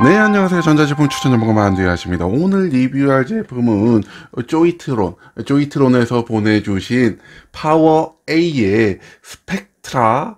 네 안녕하세요 전자제품 추천 전문가 만두야십니다 오늘 리뷰할 제품은 조이트론 조이트론에서 보내주신 파워 A의 스펙트라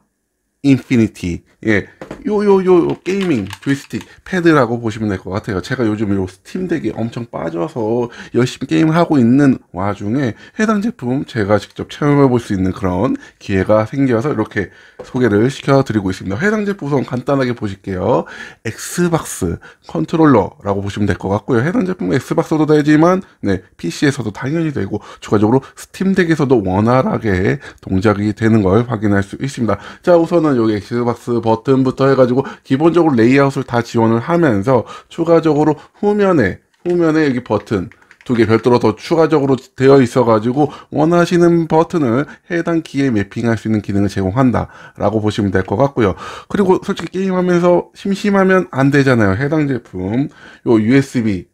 인피니티 예 요요요 요, 요 게이밍 조이스틱 패드라고 보시면 될 것 같아요. 제가 요즘 요 스팀덱에 엄청 빠져서 열심히 게임을 하고 있는 와중에 해당 제품 제가 직접 체험해 볼 수 있는 그런 기회가 생겨서 이렇게 소개를 시켜드리고 있습니다. 해당 제품 우선 간단하게 보실게요. 엑스박스 컨트롤러라고 보시면 될 것 같고요. 해당 제품은 엑스박스도 되지만 네, PC에서도 당연히 되고 추가적으로 스팀덱에서도 원활하게 동작이 되는 걸 확인할 수 있습니다. 자 우선은 여기 엑스박스 버튼부터 해가지고 기본적으로 레이아웃을 다 지원을 하면서 추가적으로 후면에 후면에 여기 버튼 두 개 별도로 더 추가적으로 되어 있어 가지고 원하시는 버튼을 해당 키에 매핑할 수 있는 기능을 제공한다 라고 보시면 될 것 같고요 그리고 솔직히 게임하면서 심심하면 안 되잖아요 해당 제품 요 USB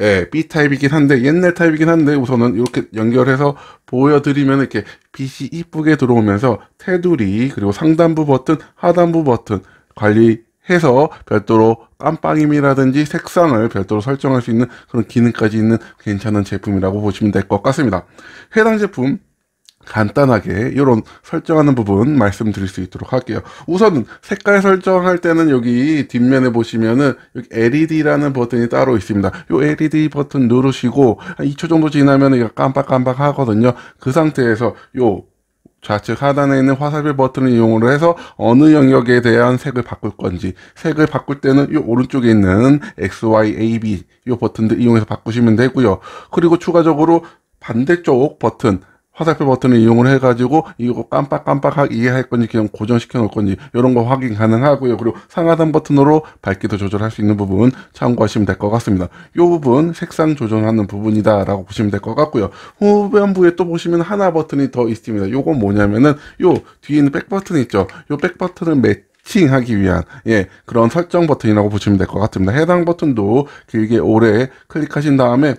예, B 타입이긴 한데 옛날 타입이긴 한데 우선은 이렇게 연결해서 보여드리면 이렇게 빛이 이쁘게 들어오면서 테두리 그리고 상단부 버튼 하단부 버튼 관리해서 별도로 깜빵임이라든지 색상을 별도로 설정할 수 있는 그런 기능까지 있는 괜찮은 제품이라고 보시면 될 것 같습니다. 해당 제품 간단하게 이런 설정하는 부분 말씀드릴 수 있도록 할게요. 우선 색깔 설정할 때는 여기 뒷면에 보시면은 여기 LED라는 버튼이 따로 있습니다. 이 LED 버튼 누르시고 한 2초 정도 지나면 깜빡깜빡 하거든요. 그 상태에서 요 좌측 하단에 있는 화살표 버튼을 이용으로 해서 어느 영역에 대한 색을 바꿀 건지 색을 바꿀 때는 이 오른쪽에 있는 X, Y, A, B 이 버튼들 이용해서 바꾸시면 되고요. 그리고 추가적으로 반대쪽 버튼 화살표 버튼을 이용을 해가지고 이거 깜빡깜빡하게 이해할 건지 그냥 고정시켜 놓을 건지 이런 거 확인 가능하고요. 그리고 상하단 버튼으로 밝기도 조절할 수 있는 부분 참고하시면 될 것 같습니다. 이 부분 색상 조정하는 부분이다 라고 보시면 될 것 같고요. 후면부에 또 보시면 하나 버튼이 더 있습니다. 이건 뭐냐면은 이 뒤에 있는 백 버튼 있죠. 이 백 버튼을 매 칭하기 위한 예 그런 설정 버튼이라고 보시면 될 것 같습니다. 해당 버튼도 길게 오래 클릭하신 다음에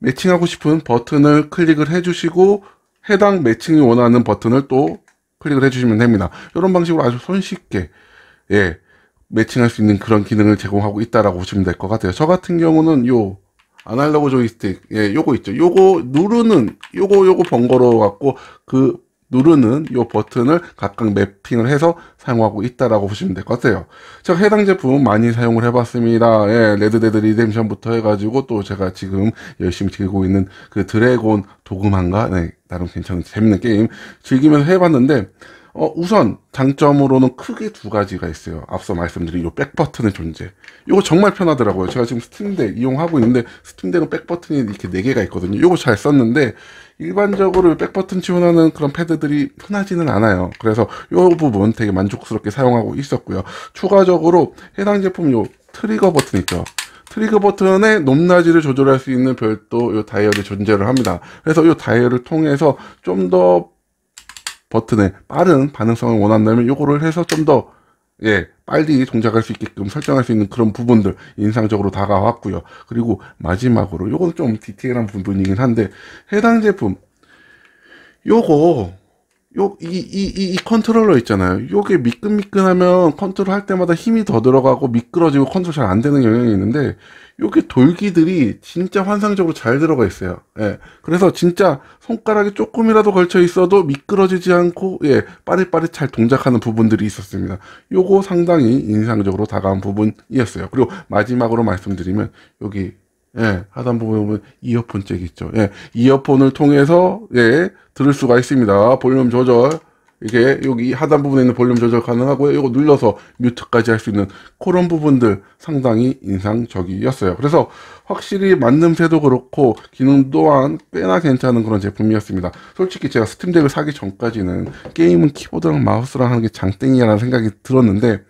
매칭하고 싶은 버튼을 클릭을 해주시고 해당 매칭이 원하는 버튼을 또 클릭을 해주시면 됩니다. 이런 방식으로 아주 손쉽게 예 매칭할 수 있는 그런 기능을 제공하고 있다라고 보시면 될 것 같아요. 저 같은 경우는 요 아날로그 조이스틱 예 요거 있죠. 요거 누르는 요거 요거 번거로워 갖고 그 누르는 이 버튼을 각각 매핑을 해서 사용하고 있다라고 보시면 될 것 같아요. 제가 해당 제품 많이 사용을 해봤습니다. 예, 레드데드 리뎀션부터 해가지고 또 제가 지금 열심히 즐기고 있는 그 드래곤 도그만가 네, 나름 괜찮은 재밌는 게임 즐기면서 해봤는데 어, 우선 장점으로는 크게 두 가지가 있어요. 앞서 말씀드린 이 백버튼의 존재. 이거 정말 편하더라고요. 제가 지금 스팀덱 이용하고 있는데 스팀대은 백버튼이 이렇게 네 개가 있거든요. 이거 잘 썼는데 일반적으로 백버튼 지원하는 그런 패드들이 흔하지는 않아요. 그래서 이 부분 되게 만족스럽게 사용하고 있었고요. 추가적으로 해당 제품 요 트리거 버튼 있죠. 트리거 버튼의 높낮이를 조절할 수 있는 별도 요 다이얼이 존재를 합니다. 그래서 요 다이얼을 통해서 좀더 버튼에 빠른 반응성을 원한다면 요거를 해서 좀 더 예, 빨리 동작할 수 있게끔 설정할 수 있는 그런 부분들 인상적으로 다가왔고요. 그리고 마지막으로 요거는 좀 디테일한 부분이긴 한데 해당 제품 요거 요, 이, 이, 이, 이 컨트롤러 있잖아요. 요게 미끈미끈하면 컨트롤 할 때마다 힘이 더 들어가고 미끄러지고 컨트롤 잘 안 되는 영향이 있는데, 요게 돌기들이 진짜 환상적으로 잘 들어가 있어요. 예. 그래서 진짜 손가락이 조금이라도 걸쳐 있어도 미끄러지지 않고, 예, 빠릿빠릿 잘 동작하는 부분들이 있었습니다. 요거 상당히 인상적으로 다가온 부분이었어요. 그리고 마지막으로 말씀드리면, 여기 예, 하단 부분에 보면 이어폰 잭 있죠. 예, 이어폰을 통해서 예, 들을 수가 있습니다. 볼륨 조절 이게 여기 하단 부분에 있는 볼륨 조절 가능하고요. 이거 눌러서 뮤트까지 할 수 있는 그런 부분들 상당히 인상적이었어요. 그래서 확실히 만듦새도 그렇고 기능 또한 꽤나 괜찮은 그런 제품이었습니다. 솔직히 제가 스팀덱을 사기 전까지는 게임은 키보드랑 마우스랑 하는 게 장땡이야라는 생각이 들었는데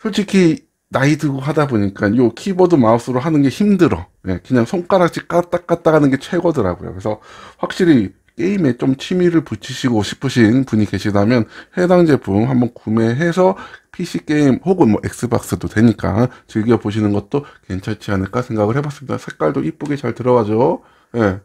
솔직히 나이 들고 하다 보니까 요 키보드 마우스로 하는 게 힘들어. 예, 그냥 손가락질 까딱까딱 하는 게 최고더라고요. 그래서 확실히 게임에 좀 취미를 붙이시고 싶으신 분이 계시다면 해당 제품 한번 구매해서 PC 게임 혹은 뭐 엑스박스도 되니까 즐겨 보시는 것도 괜찮지 않을까 생각을 해봤습니다. 색깔도 이쁘게 잘 들어가죠. 예.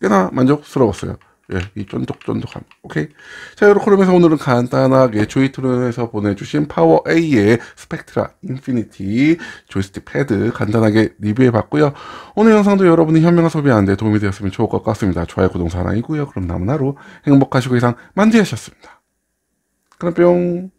꽤나 만족스러웠어요. 예, 이 쫀득쫀득함. 오케이. 자, 여러분 하면서 오늘은 간단하게 조이트론에서 보내주신 파워 A의 스펙트라 인피니티 조이스틱 패드 간단하게 리뷰해봤고요. 오늘 영상도 여러분이 현명한 소비하는 데 도움이 되었으면 좋을 것 같습니다. 좋아요, 구독, 사랑이고요. 그럼 남은 하루 행복하시고 이상 만지하셨습니다. 그럼 뿅.